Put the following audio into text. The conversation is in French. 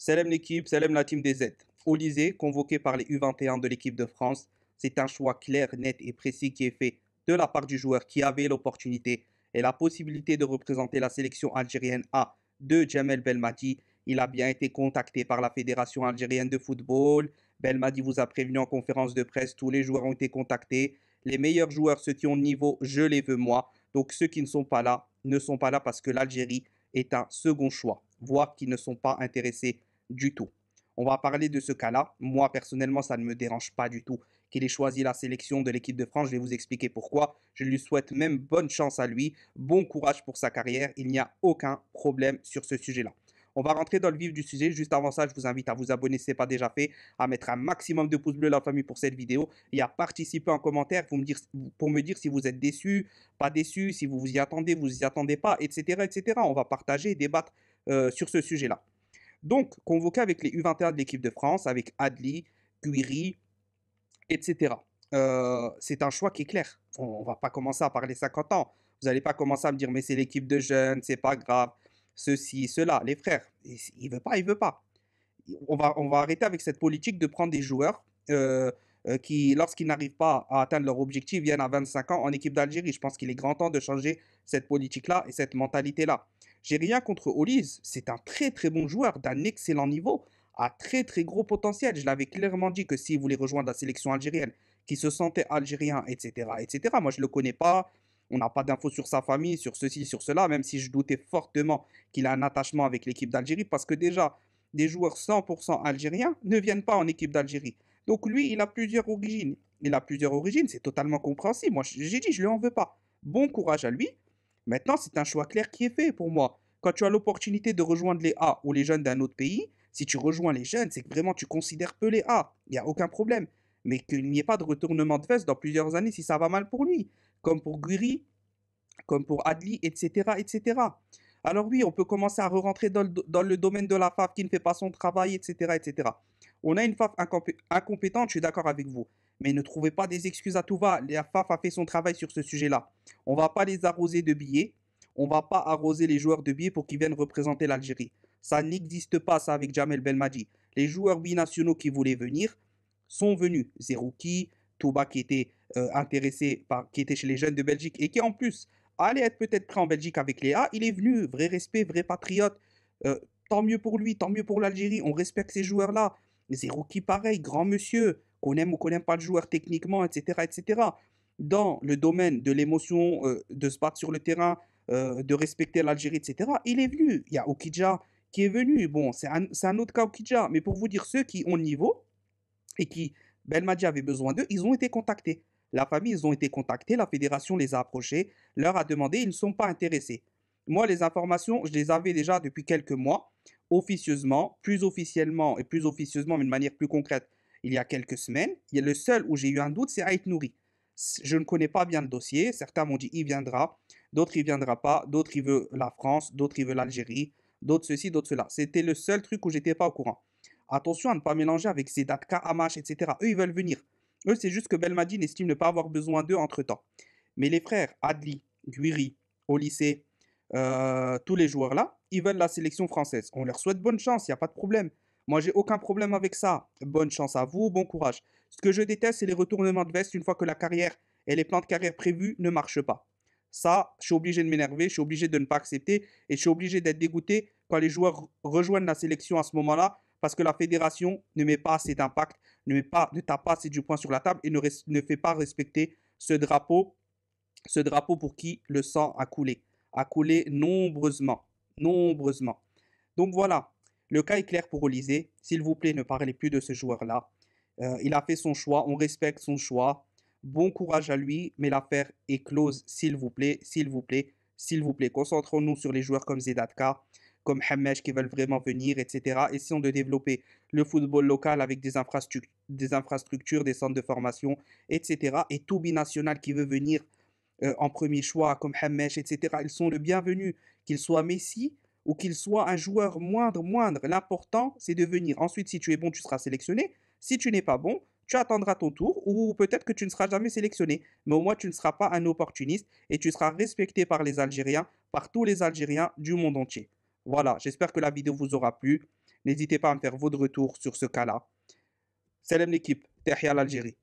Salam l'équipe, salam la team des Z. Olysée, convoqué par les U21 de l'équipe de France, c'est un choix clair, net et précis qui est fait de la part du joueur qui avait l'opportunité et la possibilité de représenter la sélection algérienne A de Jamel Belmadi. Il a bien été contacté par la Fédération algérienne de football. Belmadi vous a prévenu en conférence de presse, tous les joueurs ont été contactés. Les meilleurs joueurs, ceux qui ont le niveau, je les veux moi. Donc ceux qui ne sont pas là, ne sont pas là parce que l'Algérie est un second choix, voire qui ne sont pas intéressés du tout. On va parler de ce cas-là. Moi, personnellement, ça ne me dérange pas du tout qu'il ait choisi la sélection de l'équipe de France. Je vais vous expliquer pourquoi. Je lui souhaite même bonne chance à lui. Bon courage pour sa carrière. Il n'y a aucun problème sur ce sujet-là. On va rentrer dans le vif du sujet. Juste avant ça, je vous invite à vous abonner si ce n'est pas déjà fait, à mettre un maximum de pouces bleus la famille pour cette vidéo et à participer en commentaire pour me dire, pour me dire si vous êtes déçu, pas déçu, si vous vous y attendez, vous y attendez pas, etc. etc. On va partager débattre euh, sur ce sujet-là. Donc, convoqué avec les U21 de l'équipe de France, avec Adli, Guiri, etc. Euh, c'est un choix qui est clair. On ne va pas commencer à parler 50 ans. Vous n'allez pas commencer à me dire, mais c'est l'équipe de jeunes, c'est pas grave, ceci, cela. Les frères, il veut pas, il veut pas. On va, on va arrêter avec cette politique de prendre des joueurs euh, euh, qui, lorsqu'ils n'arrivent pas à atteindre leur objectif, viennent à 25 ans en équipe d'Algérie. Je pense qu'il est grand temps de changer cette politique-là et cette mentalité-là. J'ai rien contre Olise, c'est un très très bon joueur d'un excellent niveau, à très très gros potentiel. Je l'avais clairement dit que s'il voulait rejoindre la sélection algérienne, qu'il se sentait algérien, etc., etc. Moi, je le connais pas. On n'a pas d'infos sur sa famille, sur ceci, sur cela, même si je doutais fortement qu'il a un attachement avec l'équipe d'Algérie, parce que déjà, des joueurs 100% algériens ne viennent pas en équipe d'Algérie. Donc lui, il a plusieurs origines. Il a plusieurs origines, c'est totalement compréhensible. Moi, j'ai dit, je ne lui en veux pas. Bon courage à lui. Maintenant, c'est un choix clair qui est fait pour moi. Quand tu as l'opportunité de rejoindre les A ou les jeunes d'un autre pays, si tu rejoins les jeunes, c'est que vraiment tu considères peu les A. Il n'y a aucun problème. Mais qu'il n'y ait pas de retournement de veste dans plusieurs années si ça va mal pour lui. Comme pour Guri, comme pour Adli, etc. etc. Alors oui, on peut commencer à re-rentrer dans, le domaine de la FAF qui ne fait pas son travail, etc. etc. On a une FAF incompétente, je suis d'accord avec vous mais ne trouvez pas des excuses à tout va. La FAF a fait son travail sur ce sujet-là. On ne va pas les arroser de billets, on ne va pas arroser les joueurs de billets pour qu'ils viennent représenter l'Algérie. Ça n'existe pas, ça, avec Jamel Belmadi. Les joueurs binationaux qui voulaient venir sont venus. Zerouki, Touba qui était euh, intéressé par, qui était chez les jeunes de Belgique et qui en plus allait être peut-être prêt en Belgique avec Léa. il est venu, vrai respect, vrai patriote. Euh, tant mieux pour lui, tant mieux pour l'Algérie, on respecte ces joueurs-là. Zerouki pareil, grand monsieur qu'on aime ou qu'on n'aime pas le joueur techniquement, etc., etc. Dans le domaine de l'émotion, euh, de se battre sur le terrain, euh, de respecter l'Algérie, etc., il est venu. Il y a Okidja qui est venu. Bon, c'est un, un, autre cas Okidja. Mais pour vous dire, ceux qui ont le niveau et qui, Belmadi avait besoin d'eux, ils ont été contactés. La famille, ils ont été contactés, la fédération les a approchés, leur a demandé, ils ne sont pas intéressés. Moi, les informations, je les avais déjà depuis quelques mois, officieusement, plus officiellement et plus officieusement, mais de manière plus concrète, il y a quelques semaines. Il y le seul où j'ai eu un doute, c'est Aït Nouri. Je ne connais pas bien le dossier. Certains m'ont dit il viendra, d'autres il viendra pas, d'autres il veut la France, d'autres il veut l'Algérie, d'autres ceci, d'autres cela. C'était le seul truc où j'étais pas au courant. Attention à ne pas mélanger avec Zedatka, Hamash, etc. Eux, ils veulent venir. Eux, c'est juste que Belmadine estime ne pas avoir besoin d'eux entre-temps. Mais les frères Adli, Guiri, au euh, tous les joueurs-là, ils veulent la sélection française. On leur souhaite bonne chance, il n'y a pas de problème. Moi, j'ai aucun problème avec ça. Bonne chance à vous, bon courage. Ce que je déteste, c'est les retournements de veste une fois que la carrière et les plans de carrière prévus ne marchent pas. Ça, je suis obligé de m'énerver, je suis obligé de ne pas accepter et je suis obligé d'être dégoûté quand les joueurs rejoignent la sélection à ce moment-là parce que la fédération ne met pas assez d'impact, ne, ne tape pas assez du poing sur la table et ne, ne fait pas respecter ce drapeau, ce drapeau pour qui le sang a coulé, a coulé nombreusement, nombreusement. Donc voilà, le cas est clair pour Olysée. S'il vous plaît, ne parlez plus de ce joueur-là. Euh, il a fait son choix, on respecte son choix. Bon courage à lui, mais l'affaire est close, s'il vous plaît, s'il vous plaît, s'il vous plaît. Concentrons-nous sur les joueurs comme Zedatka, comme Hamesh qui veulent vraiment venir, etc. Essayons de développer le football local avec des, infrastructures, des centres de formation, etc. Et tout binational qui veut venir euh, en premier choix, comme Hamesh, etc. Ils sont le bienvenu, qu'ils soient Messi ou qu'il soit un joueur moindre, moindre, l'important, c'est de venir. Ensuite, si tu es bon, tu seras sélectionné. Si tu n'es pas bon, tu attendras ton tour ou peut-être que tu ne seras jamais sélectionné. Mais au moins, tu ne seras pas un opportuniste et tu seras respecté par les Algériens, par tous les Algériens du monde entier. Voilà, j'espère que la vidéo vous aura plu. N'hésitez pas à me faire votre retour sur ce cas-là. Salam l'équipe, Tahia l'Algérie.